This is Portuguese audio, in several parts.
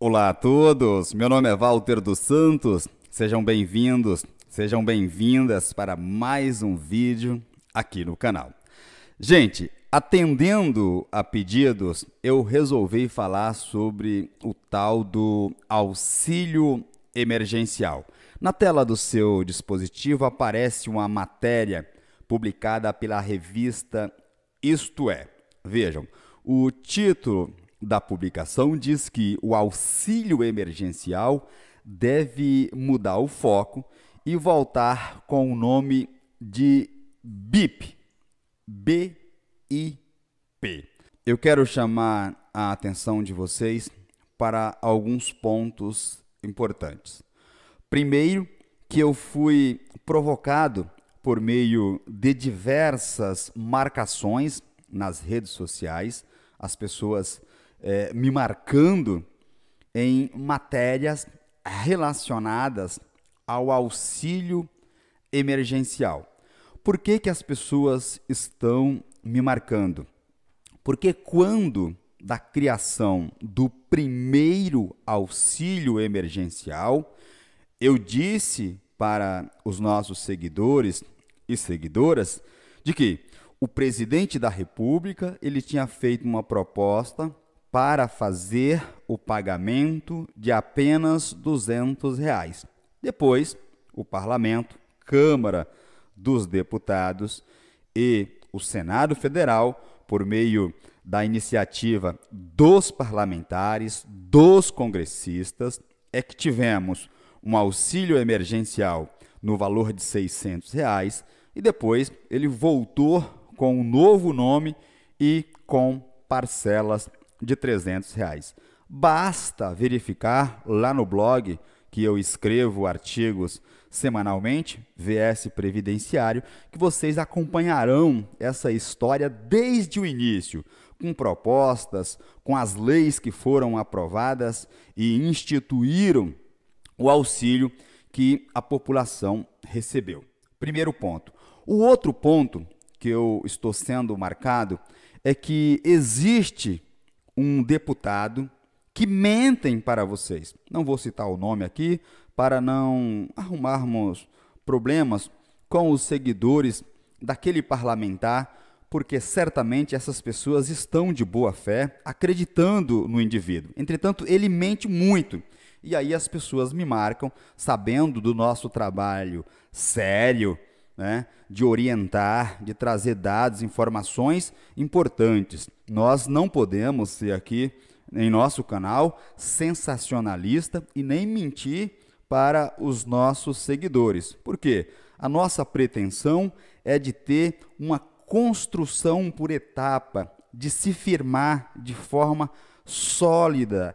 Olá a todos, meu nome é Walter dos Santos, sejam bem-vindos, sejam bem-vindas para mais um vídeo aqui no canal. Gente, atendendo a pedidos, eu resolvi falar sobre o tal do auxílio emergencial. Na tela do seu dispositivo aparece uma matéria publicada pela revista Isto É. Vejam, o título da publicação diz que o auxílio emergencial deve mudar o foco e voltar com o nome de BIP. B-I-P. Eu quero chamar a atenção de vocês para alguns pontos importantes. Primeiro, que eu fui provocado por meio de diversas marcações nas redes sociais, as pessoas é, me marcando em matérias relacionadas ao auxílio emergencial. Por que, que as pessoas estão me marcando? Porque quando da criação do primeiro auxílio emergencial, eu disse para os nossos seguidores e seguidoras de que o presidente da República ele tinha feito uma proposta para fazer o pagamento de apenas 200 reais. Depois, o Parlamento, Câmara dos Deputados e o Senado Federal, por meio da iniciativa dos parlamentares, dos congressistas, é que tivemos um auxílio emergencial no valor de 600 reais e depois ele voltou com um novo nome e com parcelas de 300 reais. Basta verificar lá no blog que eu escrevo artigos semanalmente, VS Previdenciário, que vocês acompanharão essa história desde o início, com propostas, com as leis que foram aprovadas e instituíram o auxílio que a população recebeu. Primeiro ponto. O outro ponto que eu estou sendo marcado é que existe um deputado que mentem para vocês. Não vou citar o nome aqui para não arrumarmos problemas com os seguidores daquele parlamentar, porque certamente essas pessoas estão de boa fé acreditando no indivíduo. Entretanto, ele mente muito. E aí as pessoas me marcam, sabendo do nosso trabalho sério, né, de orientar, de trazer dados, informações importantes. Nós não podemos ser aqui em nosso canal sensacionalista e nem mentir para os nossos seguidores. Por quê? A nossa pretensão é de ter uma construção por etapa, de se firmar de forma sólida,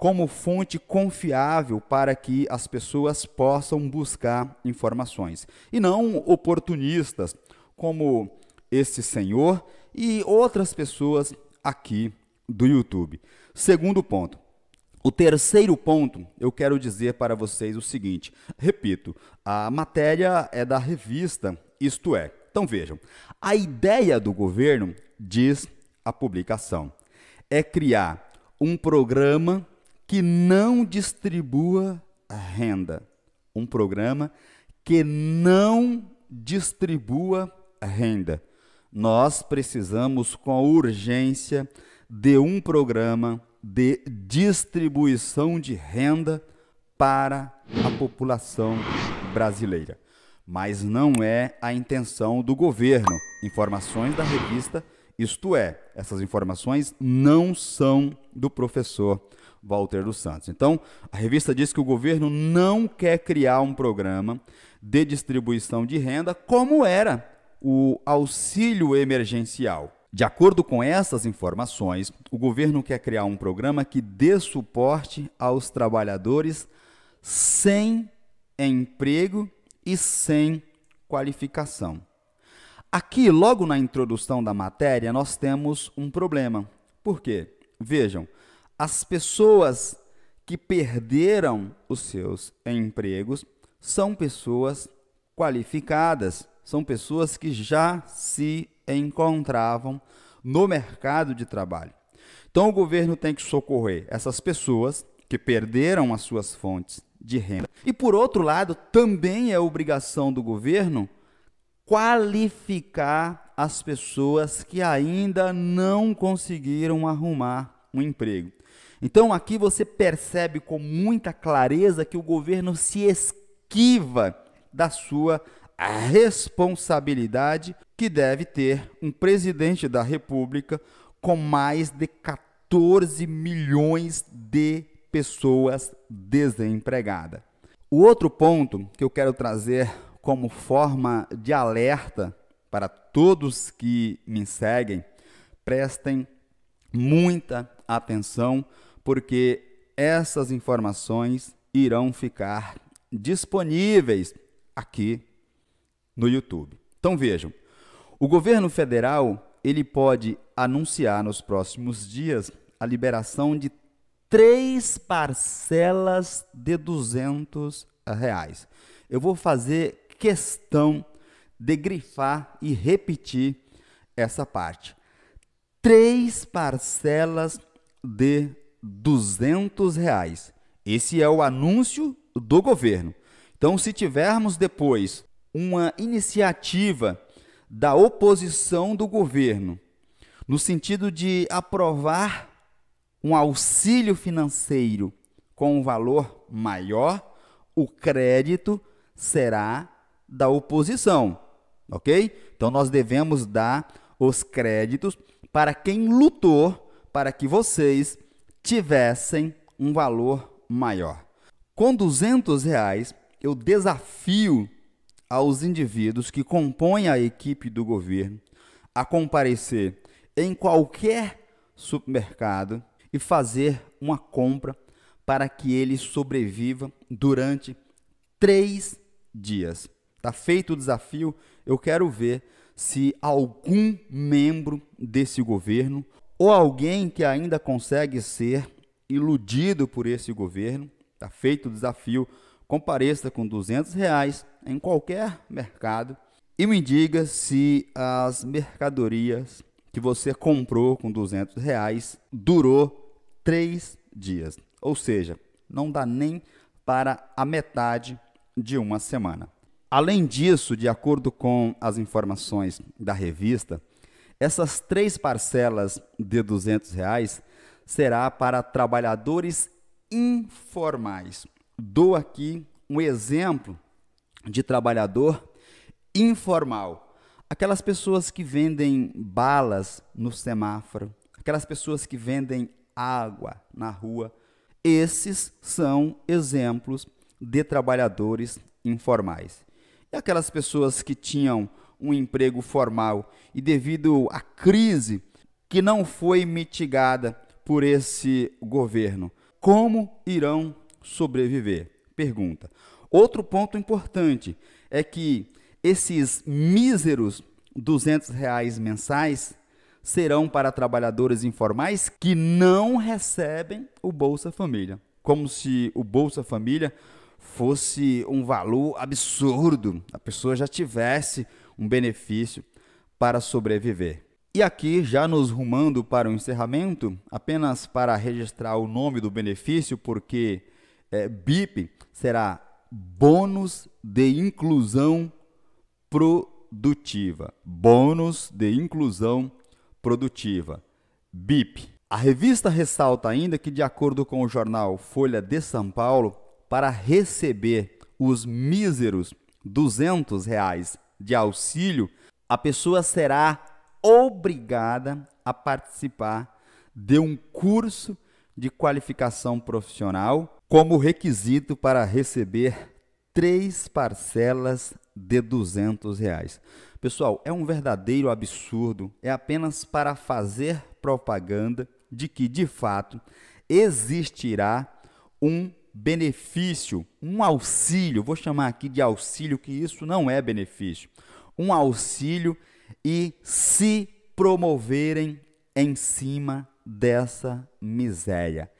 como fonte confiável para que as pessoas possam buscar informações e não oportunistas como esse senhor e outras pessoas aqui do YouTube. Segundo ponto. O terceiro ponto, eu quero dizer para vocês o seguinte. Repito, a matéria é da revista Isto É. Então vejam, a ideia do governo, diz a publicação, é criar um programa que não distribua renda. Um programa que não distribua renda. Nós precisamos, com urgência, de um programa de distribuição de renda para a população brasileira. Mas não é a intenção do governo. Informações da revista isto é, essas informações não são do professor Walter dos Santos. Então, a revista diz que o governo não quer criar um programa de distribuição de renda como era o auxílio emergencial. De acordo com essas informações, o governo quer criar um programa que dê suporte aos trabalhadores sem emprego e sem qualificação. Aqui, logo na introdução da matéria, nós temos um problema. Por quê? Vejam, as pessoas que perderam os seus empregos são pessoas qualificadas, são pessoas que já se encontravam no mercado de trabalho. Então, o governo tem que socorrer essas pessoas que perderam as suas fontes de renda. E, por outro lado, também é obrigação do governo qualificar as pessoas que ainda não conseguiram arrumar um emprego. Então aqui você percebe com muita clareza que o governo se esquiva da sua responsabilidade que deve ter um presidente da República com mais de 14 milhões de pessoas desempregadas. O outro ponto que eu quero trazer como forma de alerta para todos que me seguem, prestem muita atenção, porque essas informações irão ficar disponíveis aqui no YouTube. Então vejam, o governo federal, ele pode anunciar nos próximos dias a liberação de três parcelas de 200 reais. Eu vou fazer questão de grifar e repetir essa parte. Três parcelas de 200 reais. Esse é o anúncio do governo. Então, se tivermos depois uma iniciativa da oposição do governo, no sentido de aprovar um auxílio financeiro com um valor maior, o crédito será da oposição, ok? Então nós devemos dar os créditos para quem lutou para que vocês tivessem um valor maior. Com 200 reais, eu desafio aos indivíduos que compõem a equipe do governo a comparecer em qualquer supermercado e fazer uma compra para que ele sobreviva durante três dias. Tá feito o desafio. Eu quero ver se algum membro desse governo ou alguém que ainda consegue ser iludido por esse governo, tá feito o desafio, compareça com 200 reais em qualquer mercado e me diga se as mercadorias que você comprou com 200 reais durou três dias, ou seja, não dá nem para a metade de uma semana. Além disso, de acordo com as informações da revista, essas três parcelas de R$ 200 reais será para trabalhadores informais. Dou aqui um exemplo de trabalhador informal. Aquelas pessoas que vendem balas no semáforo, aquelas pessoas que vendem água na rua. Esses são exemplos de trabalhadores informais. E aquelas pessoas que tinham um emprego formal e devido à crise que não foi mitigada por esse governo, como irão sobreviver? Pergunta. Outro ponto importante é que esses míseros 200 reais mensais serão para trabalhadores informais que não recebem o Bolsa Família. Como se o Bolsa Família fosse um valor absurdo, a pessoa já tivesse um benefício para sobreviver. E aqui, já nos rumando para o encerramento, apenas para registrar o nome do benefício, porque é, BIP será Bônus de Inclusão Produtiva. Bônus de Inclusão Produtiva. BIP. A revista ressalta ainda que, de acordo com o jornal Folha de São Paulo, para receber os míseros 200 reais de auxílio, a pessoa será obrigada a participar de um curso de qualificação profissional como requisito para receber três parcelas de 200 reais. Pessoal, é um verdadeiro absurdo. É apenas para fazer propaganda de que, de fato, existirá um benefício, um auxílio, vou chamar aqui de auxílio, que isso não é benefício, um auxílio e se promoverem em cima dessa miséria.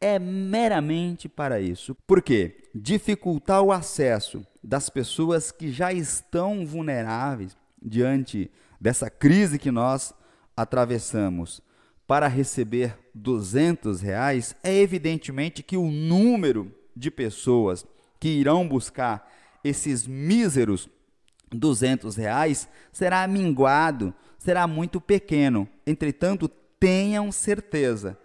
É meramente para isso. Por quê? Dificultar o acesso das pessoas que já estão vulneráveis diante dessa crise que nós atravessamos para receber 200 reais, é evidentemente que o número de pessoas que irão buscar esses míseros 200 reais será minguado, será muito pequeno. Entretanto, tenham certeza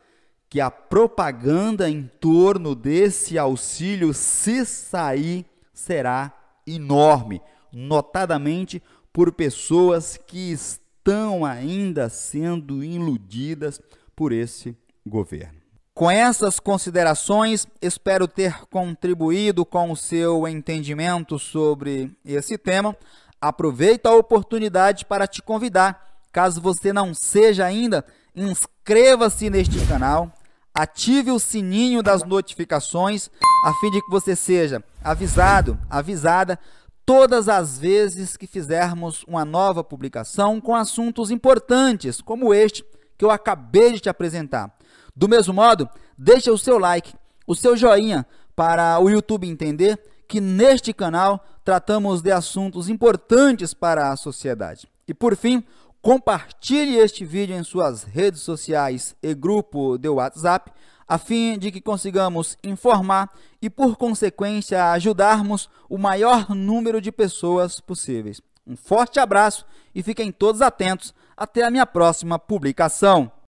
que a propaganda em torno desse auxílio, se sair, será enorme, notadamente por pessoas que estão ainda sendo iludidas por esse governo. Com essas considerações, espero ter contribuído com o seu entendimento sobre esse tema. Aproveito a oportunidade para te convidar, caso você não seja ainda, inscreva-se neste canal, ative o sininho das notificações, a fim de que você seja avisado, avisada, todas as vezes que fizermos uma nova publicação com assuntos importantes como este que eu acabei de te apresentar. Do mesmo modo, deixa o seu like, o seu joinha para o YouTube entender que neste canal tratamos de assuntos importantes para a sociedade. E por fim, compartilhe este vídeo em suas redes sociais e grupo de WhatsApp, a fim de que consigamos informar e, por consequência, ajudarmos o maior número de pessoas possíveis. Um forte abraço e fiquem todos atentos até a minha próxima publicação.